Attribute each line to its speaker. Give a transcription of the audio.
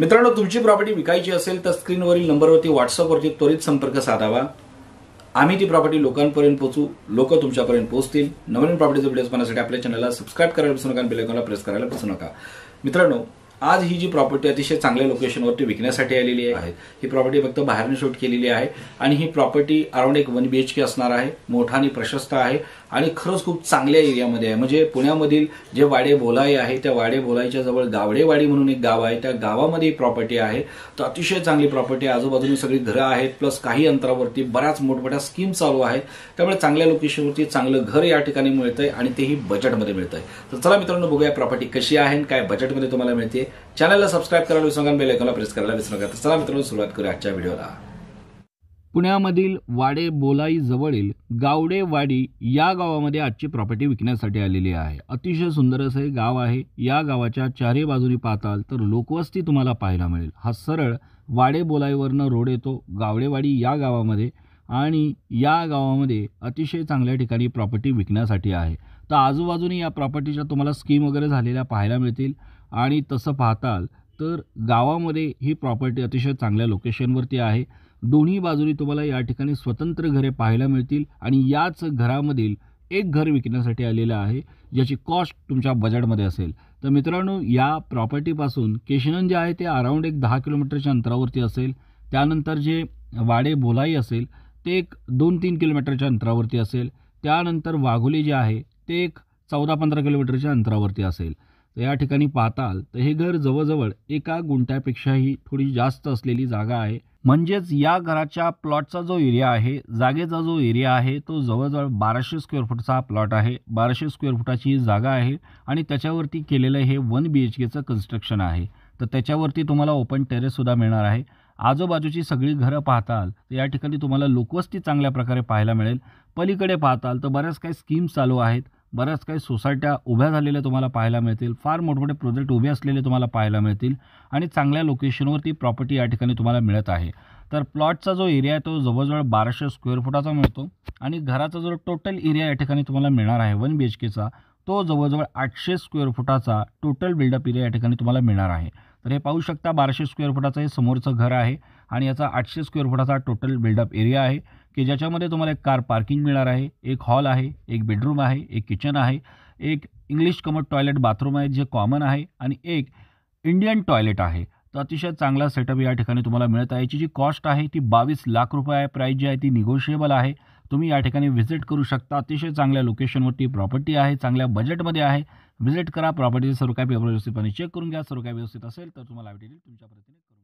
Speaker 1: मित्रांनो तुमची प्रॉपर्टी विकायची असेल तर स्क्रीनवरील नंबरवरती व्हॉट्सअपवरती त्वरित संपर्क साधावा आम्ही ती प्रॉपर्टी लोकांपर्यंत पोहोचू लोक तुमच्यापर्यंत पोहोचतील नवीन प्रॉपर्टीचे व्हिडिओज पाहण्यासाठी आपल्या चॅनलला सबस्क्राईब करायला विसरू नका बेलायकॉनला प्रेस करायला विसरू नका मित्रांनो आज ही जी प्रॉपर्टी अतिशय चांगल्या लोकेशनवरती विकण्यासाठी आलेली आहे ही प्रॉपर्टी फक्त बाहेरने शूट केलेली आहे आणि ही प्रॉपर्टी अराउंड एक वन बी एच के असणार आहे मोठा आणि प्रशस्त आहे आणि खरंच खूप चांगल्या एरियामध्ये आहे म्हणजे पुण्यामधील जे वाडे बोलाय आहे त्या वाडे बोलाईच्या जवळ गावडेवाडी म्हणून एक गाव आहे त्या गावामध्ये ही प्रॉपर्टी आहे तर अतिशय चांगली प्रॉपर्टी आजूबाजूने सगळी घरं आहेत प्लस काही अंतरावरती बऱ्याच मोठमोठ्या स्कीम चालू आहेत त्यामुळे चांगल्या लोकेशनवरती चांगलं घर या ठिकाणी मिळतंय आणि तेही बजेटमध्ये मिळतंय तर चला मित्रांनो बघूया प्रॉपर्टी कशी आहे काय बजेटमध्ये तुम्हाला मिळते चॅनलला सबस्क्राईब करायला विसरू नका आयकॉनला प्रेस करायला विसरू नका चला मित्रांनो सुरुवात करूया आजच्या व्हिडिओला पुण्यामधील वाडे बोलाई जवळील गावडेवाडी या गावामध्ये आजची प्रॉपर्टी विकण्यासाठी आलेली आहे अतिशय सुंदर असं गाव आहे या गावाच्या चारही बाजूनी पाहताल तर लोकवस्ती तुम्हाला पाहायला मिळेल हा सरळ वाडे बोलाईवरनं रोड येतो गावडेवाडी या गावामध्ये आणि या गावामध्ये अतिशय चांगल्या ठिकाणी प्रॉपर्टी विकण्यासाठी आहे तर आजूबाजूने या प्रॉपर्टीच्या तुम्हाला स्कीम वगैरे झालेल्या पाहायला मिळतील आणि तसं पाहताल तर गावामध्ये ही प्रॉपर्टी अतिशय चांगल्या लोकेशनवरती आहे दोन्ही बाजूनी तुम्हाला या ठिकाणी स्वतंत्र घरे पाहायला मिळतील आणि याच घरामधील एक घर विकण्यासाठी आलेलं आहे ज्याची कॉस्ट तुमच्या बजेटमध्ये असेल तर मित्रांनो या प्रॉपर्टीपासून केशनन जे आहे ते अराऊंड एक दहा किलोमीटरच्या अंतरावरती असेल त्यानंतर जे वाडे बोलाई असेल ते एक दोन तीन किलोमीटरच्या अंतरावरती असेल त्यानंतर वाघोली जे आहे ते एक चौदा पंधरा किलोमीटरच्या अंतरावरती असेल तर या ठिकाणी पाहताल तर हे घर जवळजवळ एका गुंठ्यापेक्षाही थोडी जास्त असलेली जागा आहे म्हणजेच या घराच्या प्लॉटचा जो एरिया आहे जागेचा जो एरिया आहे तो जवळजवळ बाराशे स्क्वेअर फूटचा हा प्लॉट आहे बाराशे स्क्वेअर फुटाची ही जागा आहे आणि त्याच्यावरती केलेलं हे वन बी एच केचं कन्स्ट्रक्शन आहे तर त्याच्यावरती तुम्हाला ओपन टेरेससुद्धा मिळणार आहे आजूबाजूची सगळी घरं पाहताल तर या ठिकाणी तुम्हाला लोकवस्ती चांगल्या प्रकारे पाहायला मिळेल पलीकडे पाहताल तर बऱ्याच काही स्कीम्स चालू आहेत बऱ्याच काही सोसायट्या उभ्या झालेल्या तुम्हाला पाहायला मिळतील फार मोठमोठे प्रोजेक्ट उभे असलेले तुम्हाला पाहायला मिळतील आणि चांगल्या लोकेशनवर ती प्रॉपर्टी या ठिकाणी तुम्हाला मिळत आहे तर प्लॉटचा जो एरिया आहे तो जवळजवळ बाराशे स्क्वेअर फुटाचा मिळतो आणि घराचा जो टोटल एरिया या ठिकाणी तुम्हाला मिळणार आहे वन बी एच केचा तो जवळजवळ आठशे स्क्वेअर फुटाचा टोटल बिल्डअप एरिया या ठिकाणी तुम्हाला मिळणार आहे तर हे पाहू शकता बाराशे स्क्वेअर फुटाचं हे समोरचं घर आहे आणि याचा आठशे स्क्वेअर फुटाचा टोटल बिल्डअप एरिया आहे की ज्याच्यामध्ये तुम्हाला एक कार पार्किंग मिळणार आहे एक हॉल आहे एक बेडरूम आहे एक किचन आहे एक इंग्लिश कमोड टॉयलेट बाथरूम आहे जे कॉमन आहे आणि एक इंडियन टॉयलेट आहे तर अतिशय चांगला सेटअप या ठिकाणी तुम्हाला मिळत आहे याची जी कॉस्ट आहे ती बावीस लाख रुपये आहे प्राईस जी आहे ती निगोशिएबल आहे तुम्ही या ठिकाणी व्हिजिट करू शकता अतिशय चांगल्या लोकेशनवरती प्रॉपर्टी आहे चांगल्या बजेटमध्ये आहे व्हिजिट करा प्रॉपर्टीचे सर्व काय व्यवस्थितपणे चेक करून घ्या सर्व काय व्यवस्थित असेल तर तुम्हाला तुमच्या प्रतिनिधी